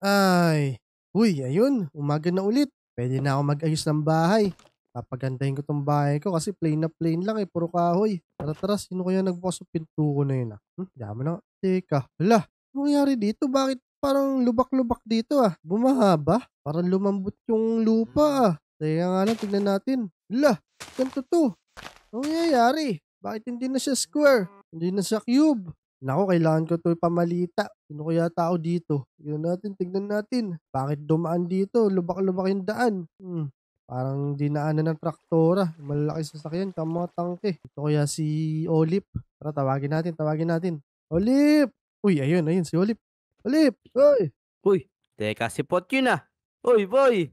Ay, uy, ayun, umaga na ulit. Pwede na ako mag-ayos ng bahay. Papagandahin ko tong bahay ko kasi plain na plain lang eh, puro kahoy. Tara tara, sino kaya nagbukas sa pinto ko na yun ah? Hmm, dami na. Teka, hala, ano nangyari dito? Bakit parang lubak-lubak dito ah? Bumaha ba? Parang lumambot yung lupa ah. Teka nga lang, tignan natin. Hala, ganito to. Ano nangyayari? Bakit hindi na siya square? Hindi na siya cube? Nako, kailangan ko to'y pamalita. Sino kaya tao dito? Yun natin, tignan natin. Bakit dumaan dito? Lubak-lubak yung daan. Hmm. Parang dinaanan ng traktora. Malaki Malalaki sasakyan, kamatangke. Ito kaya si Olip. Tara, tawagin natin, tawagin natin. Olip! Uy, ayun, ayun, si Olip. Olip! Uy! Uy, teka, si Pot yun ah. Uy, boy!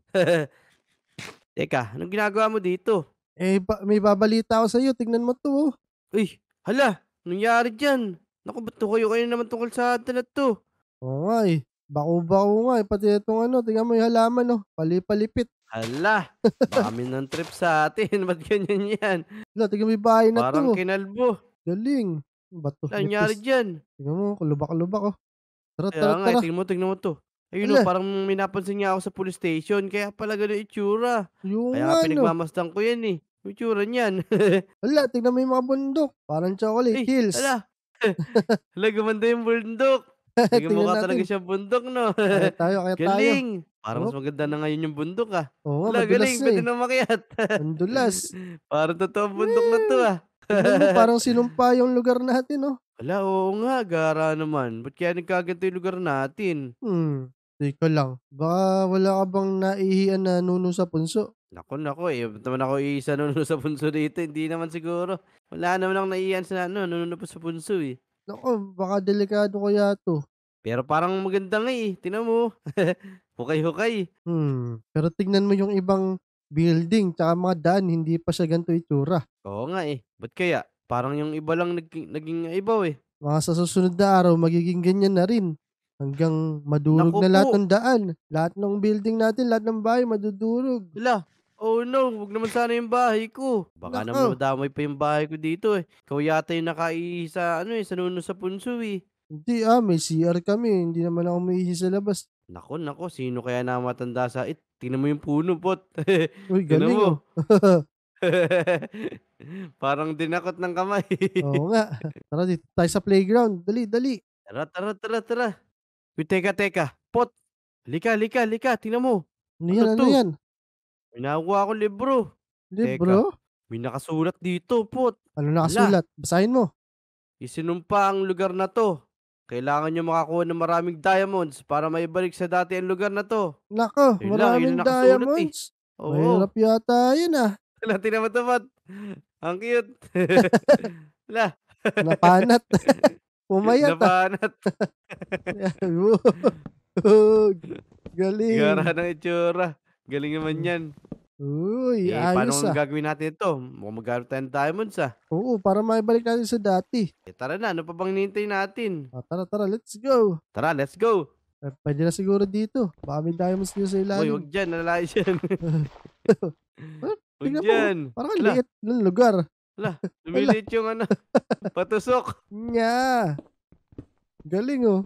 teka, anong ginagawa mo dito? Eh, ba- may babalita ako sa'yo. Tignan mo to. Oh. Uy, hala, nangyari dyan? Naku, ba't to kayo kayo naman tungkol sa dalat to? Oo nga eh. Bako-bako nga eh. Pati itong ano, tingnan mo yung halaman oh. Palipalipit. Hala, dami ng trip sa atin. Ba't ganyan yan? Wala, tingnan mo yung bahay na Parang to. Parang oh. kinalbo. Galing. Ba't to? Ano nangyari dyan? Tingnan mo, kulubak lubak oh. Tara, tara, tara. Nga, eh, tingnan mo, tingnan mo to. Ayun oh, Ala. no, parang minapansin niya ako sa police station. Kaya pala ganun itsura. Yung kaya ano. pinagmamasdan ko yan eh. itsura niyan. Hala, tingnan mo yung mga bundok. Parang chocolate Ay, hills. Hala, Hala, gumanda yung bundok. Sige, Tingnan mukha talaga natin. siya bundok, no? Kaya tayo, kaya tayo. galing! Parang mas oh. maganda na ngayon yung bundok, ah. Oo, nga, Hala, madulas galing! Eh. na Pwede eh. na makiat. Ang parang totoo bundok na to, ah. Tignan mo, parang sinumpa yung lugar natin, no? Oh. Hala, oo nga, gara naman. Ba't kaya nagkaganto yung lugar natin? Hmm. Di ko lang. Baka wala ka bang naihian na nuno sa punso? Naku, naku, eh, ba't naman ako iisa nun sa punso dito? Hindi naman siguro. Wala naman akong naiyan sa ano, nun pa sa punso eh. Naku, baka delikado kaya to. Pero parang maganda nga eh. Tinan mo. Hukay-hukay. Hmm. Pero tignan mo yung ibang building tsaka mga daan, hindi pa siya ganito itsura. Oo nga eh. Ba't kaya? Parang yung iba lang naging, naging ibaw eh. Mga sa susunod na araw, magiging ganyan na rin. Hanggang madurog Naku na po. lahat ng daan. Lahat ng building natin, lahat ng bahay, madudurog. Wala, Oh no, wag naman sana yung bahay ko. Baka Nako. naman madamay pa yung bahay ko dito eh. Ikaw yata yung nakaihi sa, ano eh, sa nuno sa punso eh. Hindi ah, may CR kami. Hindi naman ako umiihi sa labas. Nako, nako, sino kaya na matanda sa it? Tingnan mo yung puno, pot. Uy, galing mo. oh. Parang dinakot ng kamay. Oo nga. Tara dito tayo sa playground. Dali, dali. Tara, tara, tara, tara. Uy, teka, teka. Pot. Lika, lika, lika. Tingnan mo. Ano yan, ano, ano yan? May ko libro. Libro? Teka, may nakasulat dito, put. Ano nakasulat? Wala. Basahin mo. Isinumpa ang lugar na to. Kailangan nyo makakuha ng maraming diamonds para maibalik sa dati ang lugar na to. Nako, Ayun maraming lang, eh. diamonds. Eh. Oo. Mahirap yata yun ah. Lati naman Ang cute. La. Napanat. Pumayat. Ah. Napanat. Galing. Gara ng itsura. Galing naman hmm. yan. Uy, eh, ayos paano ah. gagawin natin ito? Mukhang magkaroon tayo ng diamonds ah. Oo, para maibalik natin sa dati. Eh, tara na, ano pa bang hinihintay natin? Ah, tara, tara, let's go. Tara, let's go. Eh, pwede na siguro dito. Baka may diamonds nyo sa ilalim. Uy, huwag dyan, nalalayo dyan. Huwag dyan. Po, parang Ala. liit ng lugar. Ala, lumilit yung ano, patusok. Nya. Galing oh.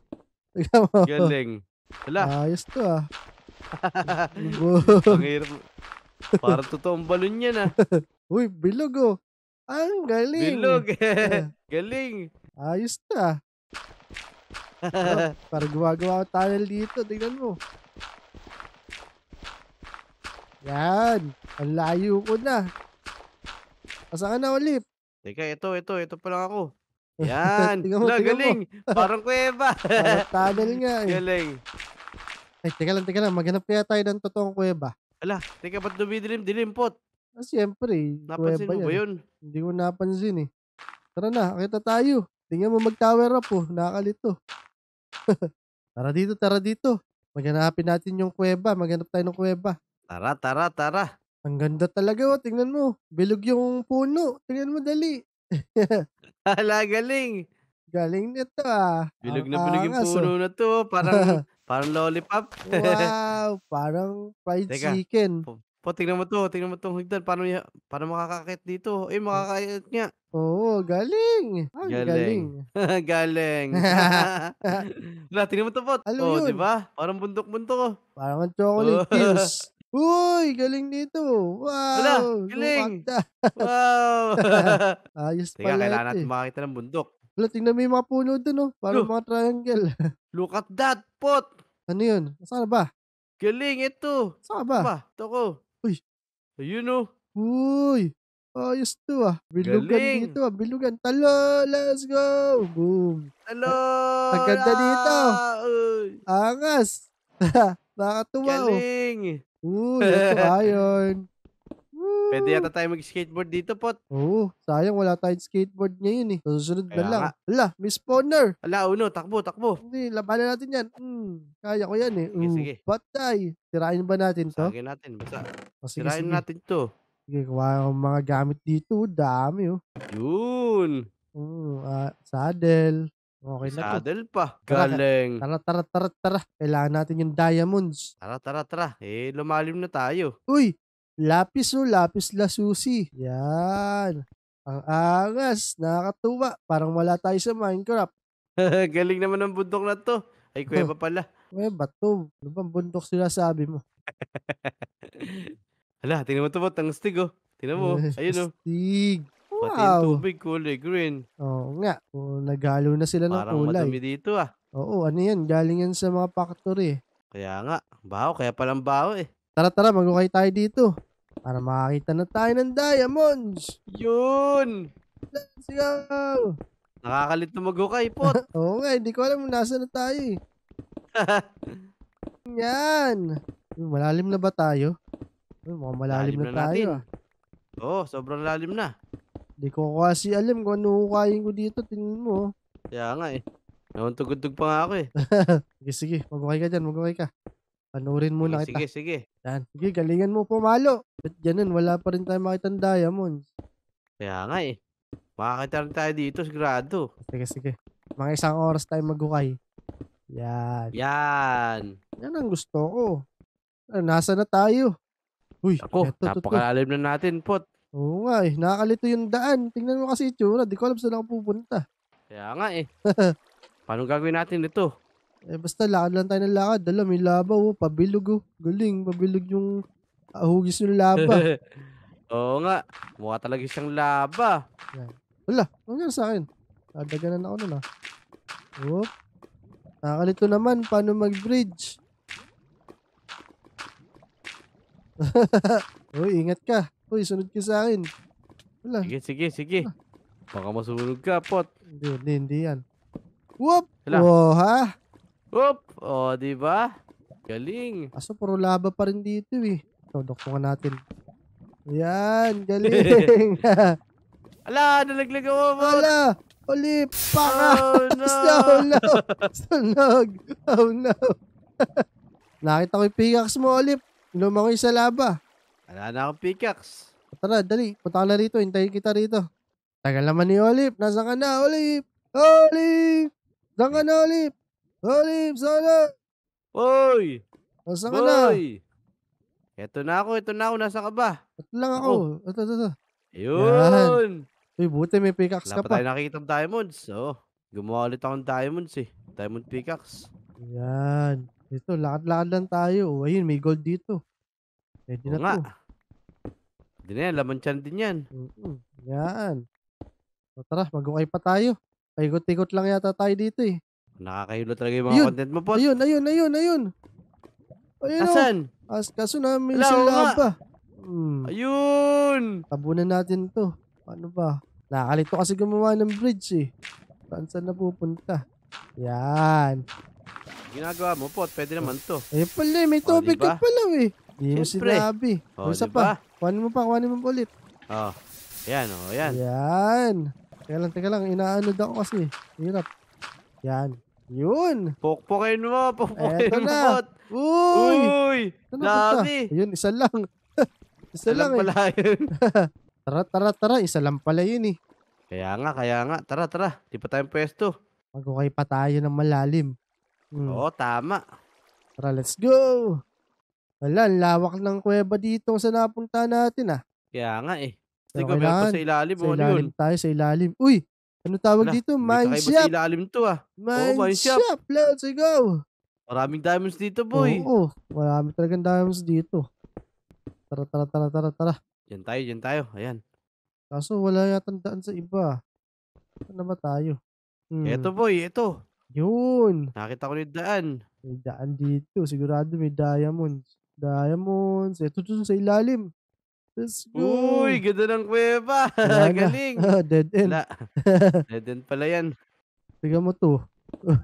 Galing. Ala. Ayos to ah. Ang hirap. Parang totoong balon yan ah. Uy, bilog oh. Ang ah, galing. Bilog. galing. Ayos na. Ah. para gumagawa ang tunnel dito. Tingnan mo. Yan. Ang layo ko na. Asa ka na ulit? Teka, ito, ito. Ito pa lang ako. Yan. tingnan mo, La, tingnan galing. Mo. Parang kuweba. Parang tunnel nga eh. Galing. Ay, teka lang, teka lang. Maghanap kaya tayo ng totoong kuweba. Ala, teka, ba't dumidilim? Dilim pot. Ah, siyempre. Napansin mo ba yun? Hindi ko napansin eh. Tara na, akita tayo. Tingnan mo mag-tower up oh. Nakakalito. tara dito, tara dito. Maghanapin natin yung kuweba. Maghanap tayo ng kuweba. Tara, tara, tara. Ang ganda talaga oh. Tingnan mo. Bilog yung puno. Tingnan mo dali. Hala, galing. Galing nito ah. Bilog na bilog yung oh. puno na to. Parang Parang lollipop. wow, parang fried Teka. chicken. Po, po, tingnan mo to, tingnan mo tong higdan. Paano, niya- paano makakakit dito? Eh, hmm. makakakit nga. Oo, galing. Ah, ang galing. Galing. Galing. tingnan mo to, Pot. Alam ano oh, yun. di Parang bundok-bundok. Oh. Parang ang chocolate Oh. Uy, galing dito. Wow. Wala, galing. Wow. Ayos Teka, pala. kailangan ito natin eh. makakita ng bundok. Wala, tingnan mo yung mga puno doon, oh. Parang mga triangle. Look at that, pot! Ano yun? Saan ba? Galing ito! Saan ba? Ba, ito ko. Uy! Ayun, oh. Uy! Ayos to ah. Bilugan Galing. dito ah. Bilugan. Talo! Let's go! Boom! Talo! Ang ganda dito! Ah, uy. Angas! Nakatuwa oh. Galing! Uy, ito iron. Pwede yata tayo mag-skateboard dito, Pot. Oo. Sayang, wala tayong skateboard ngayon eh. Susunod na lang. nga. Hala, Miss Spawner. Ala, uno, takbo, takbo. Hindi, labanan natin yan. Mm, kaya ko yan eh. Sige, hmm, sige. Patay. Tirain ba natin to? Sagin natin. Basta, O, sige, tirahin sige. natin to. Sige, kuha akong mga gamit dito. Dami oh. Yun. Mm, ah, saddle. Okay na to. Saddle pa. Tara, Galing. Tara, tara, tara, tara. Kailangan natin yung diamonds. Tara, tara, tara. Eh, lumalim na tayo. Uy, Lapis o lapis lasusi. Yan. Ang angas. Nakakatuwa. Parang wala tayo sa Minecraft. Galing naman ng bundok na to. Ay, kuweba pala. kuweba to. Ano bang bundok sila sabi mo? Hala, tingnan mo ito mo. Ang stig oh. Tingnan mo. Oh. Ayun oh. Stig. Wow. Pati yung tubig, kulay green. Oo nga. Oh, naghalo na sila ng Parang kulay. Parang madumi dito ah. Oo, ano yan? Galing yan sa mga factory. Eh. Kaya nga. Baho. Kaya palang baho eh. Tara tara, maghukay tayo dito. Para makakita na tayo ng diamonds. Yun! Let's go! Nakakalito maghukay, pot. Oo nga, hindi ko alam kung nasa na tayo eh. Yan! Malalim na ba tayo? Uy, mukhang malalim, malalim na, na tayo natin. ah. Oo, oh, sobrang lalim na. Hindi ko kasi alam kung ano hukayin ko dito. Tingnan mo. Oh. Kaya nga eh. Nawantugod-tug pa nga ako eh. sige, sige. Maghukay ka dyan. Maghukay ka. Panoorin muna sige, kita. Sige, sige. Yan. Sige, galingan mo pumalo. Ba't ganun? Wala pa rin tayo makitang diamonds. Kaya nga eh. Makakita rin tayo dito, sigurado. Sige, sige. Mga isang oras tayo maghukay. Yan. Yan. Yan ang gusto ko. Nasa na tayo? Uy, Ako, eto, napakalalim to, na natin, pot. Oo nga eh. Nakakalito yung daan. Tingnan mo kasi itsura. Di ko alam saan ako pupunta. Kaya nga eh. Paano gagawin natin ito? Eh, basta lakad lang tayo ng lakad. Dala, may laba. oh, pabilog. Oh. Galing, pabilog yung ah, hugis ng laba. Oo nga. Mukha talaga siyang laba. Yan. Wala, nangyari sa akin. Adaganan ako nun ah. Oh. Nakakalito naman, paano mag-bridge? Uy, ingat ka. Uy, sunod ka sa akin. Wala. Sige, sige, sige. Ah. Baka masunog ka, pot. Hindi, hindi, hindi yan. Whoop! Wala. Wow, ha? Oop! O, oh, di ba? Galing. Kaso puro laba pa rin dito eh. Todok ko nga natin. Yan, galing. Ala, nalaglag ako mo. Ala, uli, paka. Oh, no. Sunog. Sunog. Oh, no. Nakita ko yung pickaxe mo, Olip. Inuma sa laba. Wala na akong pickaxe. Tara, dali. Punta ka na rito. Hintayin kita rito. Tagal naman ni Olip. Nasaan ka na, Olip? Olip! Saan ka na, Olip? Salim! Salim! Hoy! Nasa ka na? Hoy! Eto na ako, eto na ako. Nasa ka ba? Ito lang ako. Ako. Ito, ito, ito. Ayun! Uy, buti may pickaxe ka Wala pa. pa tayo nakikita ng diamonds. Oo. gumawa ulit ako diamonds eh. Diamond pickaxe. Yan. Ito, lakad-lakad lang tayo. Oh, ayun, may gold dito. Pwede Oo na nga. to. Hindi na yan, laman tiyan din yan. Mm-mm. Yan. O tara, magukay pa tayo. Paikot-ikot lang yata tayo dito eh. Nakakahilo talaga yung mga ayun, content mo po. Ayun, ayun, ayun, ayun. Ayun oh. Asan? O. As, kaso na, Wala, sa pa. Hmm. Ayun! Tabunan natin to. Ano ba? Nakakalito kasi gumawa ng bridge eh. Saan saan napupunta? Yan. Ginagawa mo po pwede naman to. Eh pala, may topic oh, diba? ka pala eh. Diba? Hindi eh. mo sinabi. Oh, Isa diba? pa. Kuhanin mo pa, kuhanin mo pa ulit. Oh. Yan, oh, yan. Yan. Teka lang, teka lang. Inaano daw kasi. Hirap. Yan. Yun. Pukpukin mo, pukpukin mo. Na. Uy! Uy! Ano Dami! Yun, isa lang. isa, isa lang, pala eh. yun. tara, tara, tara. Isa lang pala yun eh. Kaya nga, kaya nga. Tara, tara. Di pa tayong pwesto. Mag-okay pa tayo ng malalim. Hmm. Oo, tama. Tara, let's go! Wala, lawak ng kuweba dito sa napunta natin ah. Kaya nga eh. Hindi so, ko sa ilalim. Sa oh, ano ilalim yun? tayo, sa ilalim. Uy! Ano tawag Ala, dito? Mine shop. Sa ilalim to ah. Mine, Oo, mine shop. shop. Let's go. Maraming diamonds dito, boy. Oo, oo. marami talagang diamonds dito. Tara, tara, tara, tara, tara. Diyan tayo, diyan tayo. Ayan. Kaso wala yatang daan sa iba. Ah. Saan na ba tayo? Hmm. Eto, boy. Eto. Yun. Nakita ko yung daan. May daan dito. Sigurado may diamonds. Diamonds. Ito dun sa ilalim. Let's go. Uy, ganda ng kuweba. Galing. Ah, dead end. La. Dead end pala yan. Tiga mo to.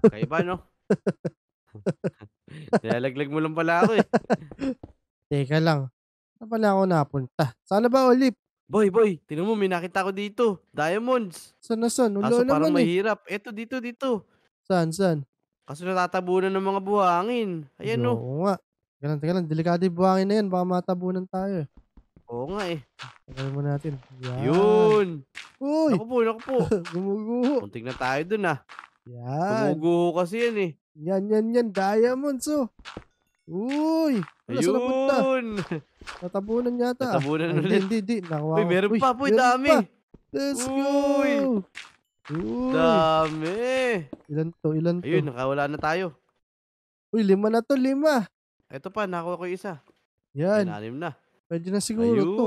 Kaiba, no? Nilalaglag mo lang pala ako eh. Teka lang. Saan pala ako napunta? Sana ba ulit? Boy, boy, tingnan mo, may nakita ko dito. Diamonds. Saan na saan? Wala Kaso parang naman eh. mahirap. Eto, dito, dito. Saan, saan? Kaso natatabunan ng mga buhangin. Ayan, no. Oo nga. Teka lang, Delikado yung buhangin na yan. Baka matabunan tayo. Eh. Oo nga eh. Tagal mo natin. Yan. Yun. Uy. Naku po, naku po. Gumuguho. Muntik na tayo dun ah. Yan. Gumuguho kasi yan eh. Yan, yan, yan. Diamonds oh. Uy! Wala, Ayun! Punta? Natabunan yata. Natabunan Ay, ulit. Hindi, hindi. Nakuha Uy, meron Uy, pa po. Eh. Dami. Pa. Let's Uy. go! Uy! Dami! Ilan to? Ilan to? Ayun, nakawala na tayo. Uy, lima na to. Lima. Ito pa, nakuha ko isa. Yan. Yan, na. Pwede na siguro Ayun. to.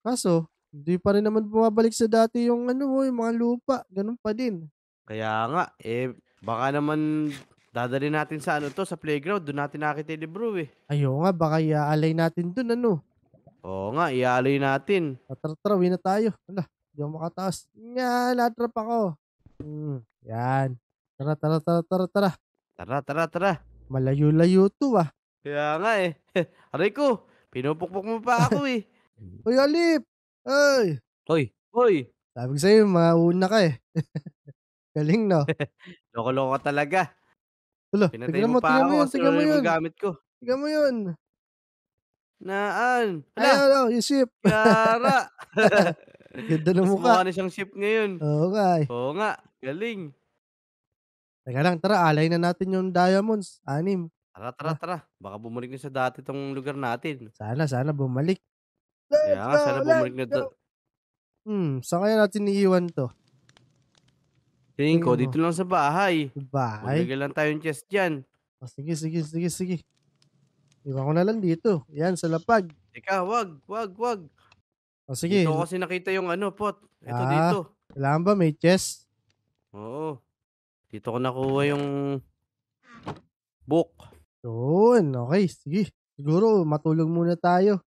Kaso, hindi pa rin naman bumabalik sa dati yung ano oh, yung mga lupa. Ganun pa din. Kaya nga, eh, baka naman dadali natin sa ano to, sa playground. Doon natin nakita ni Bro eh. Ayo nga, baka iaalay natin doon ano. Oo nga, iaalay natin. Tatratrawi na tayo. Ala, hindi ako makataas. Yan, natrap ako. Hmm, yan. Tara, tara, tara, tara, tara. Tara, tara, tara. Malayo-layo to ah. Kaya nga eh. Aray ko, Pinupukpok mo pa ako eh. Uy, Alip! Ay! Hoy! Hoy! Sabi ko sa'yo, mauna ka eh. Galing, no? Loko-loko talaga. Ulo, Pinatay tignan mo, mo pa tignan mo yun, tignan mo yun. gamit Tignan mo yun. Naan. Ay, ano, oh, yung ship. Yara. Ganda ng mukha. Mas mukha na siyang ship ngayon. Oo nga eh. Oo nga. Galing. Teka lang, tara, alay na natin yung diamonds. Anim. Tara, tara, ah. tara. Baka bumalik na sa dati tong lugar natin. Sana, sana bumalik. Kaya Let's nga, sana bumalik na go! Hmm, saan kaya natin iiwan to? Tingin ko, dito lang sa bahay. Sa Bahay? Maglagay lang tayong chest dyan. O, sige, sige, sige, sige. Iwan ko na lang dito. Yan, sa lapag. Teka, wag, wag, wag. O, sige. Dito kasi nakita yung ano, pot. Ito Ah. dito. Kailangan ba may chest? Oo. Dito ko nakuha yung book. Yun, okay, sige. Siguro matulog muna tayo.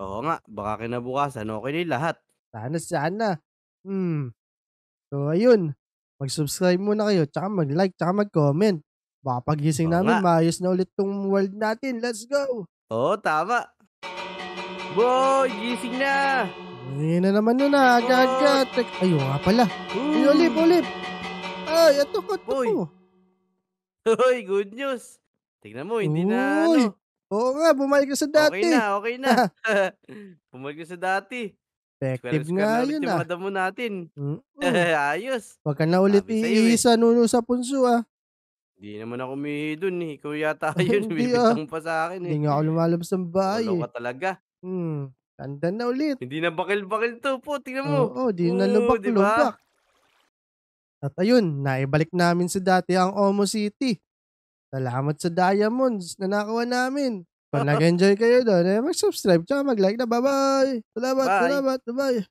Oo nga, baka kinabukasan okay na lahat. Sana, sana. Hmm. So, ayun. Mag-subscribe muna kayo, tsaka mag-like, tsaka mag-comment. Baka pagising Oo namin, nga. maayos na ulit tong world natin. Let's go! Oo, tama. Boy, gising na! Ayun na naman yun ah, agad-agad. Ayun nga pala. Uy, Uy, Olip, Ay, ito ko, ito ko. Hoy, good news! Tingnan mo, hindi Uy, na ano. Oo nga, bumalik ka sa dati. Okay na, okay na. bumalik ka sa dati. Effective Square nga yun ah. Madam mo natin. Mm-hmm. Ayos. Huwag ka na ulit iisa eh. nuno sa punso ah. Hindi naman ako umihi dun eh. Ikaw yata yun. Bibitang ah. pa sa akin eh. Hindi nga ako lumalabas ng bahay. Ano ka talaga. Hmm. Tanda na ulit. Hindi na bakil-bakil to po. Tingnan mo. Oo, oh, di na lubak-lubak. Diba? At ayun, naibalik namin sa dati ang Omo City. Salamat sa diamonds na nakuha namin. Pag nag-enjoy kayo doon, eh, mag-subscribe tsaka mag-like na. Bye-bye! Salamat, Bye. salamat, bye-bye!